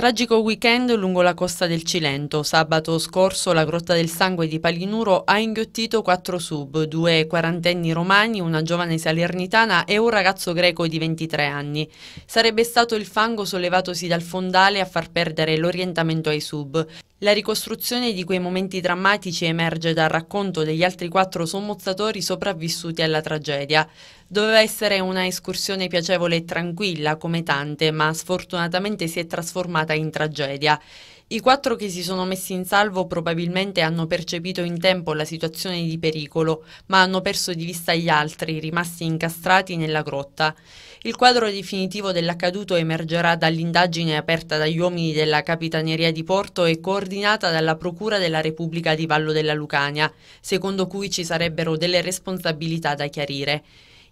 Tragico weekend lungo la costa del Cilento. Sabato scorso la Grotta del Sangue di Palinuro ha inghiottito quattro sub, due quarantenni romani, una giovane salernitana e un ragazzo greco di 23 anni. Sarebbe stato il fango sollevatosi dal fondale a far perdere l'orientamento ai sub. La ricostruzione di quei momenti drammatici emerge dal racconto degli altri quattro sommozzatori sopravvissuti alla tragedia. Doveva essere una escursione piacevole e tranquilla come tante, ma sfortunatamente si è trasformata in tragedia. I quattro che si sono messi in salvo probabilmente hanno percepito in tempo la situazione di pericolo, ma hanno perso di vista gli altri, rimasti incastrati nella grotta. Il quadro definitivo dell'accaduto emergerà dall'indagine aperta dagli uomini della Capitaneria di Porto e coordinata dalla Procura della Repubblica di Vallo della Lucania, secondo cui ci sarebbero delle responsabilità da chiarire.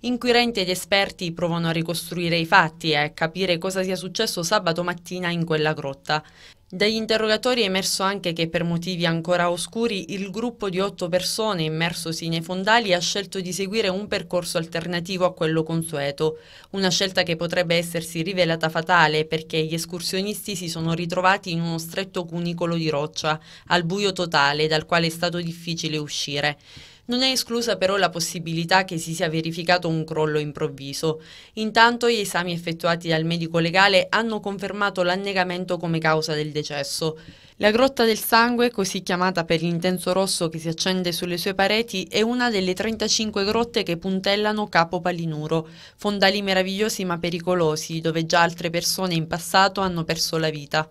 Inquirenti ed esperti provano a ricostruire i fatti e a capire cosa sia successo sabato mattina in quella grotta. Dagli interrogatori è emerso anche che per motivi ancora oscuri il gruppo di otto persone immersosi nei fondali ha scelto di seguire un percorso alternativo a quello consueto, una scelta che potrebbe essersi rivelata fatale perché gli escursionisti si sono ritrovati in uno stretto cunicolo di roccia, al buio totale, dal quale è stato difficile uscire. Non è esclusa però la possibilità che si sia verificato un crollo improvviso. Intanto gli esami effettuati dal medico legale hanno confermato l'annegamento come causa del decesso. La grotta del sangue, così chiamata per l'intenso rosso che si accende sulle sue pareti, è una delle 35 grotte che puntellano Capo Palinuro, fondali meravigliosi ma pericolosi, dove già altre persone in passato hanno perso la vita.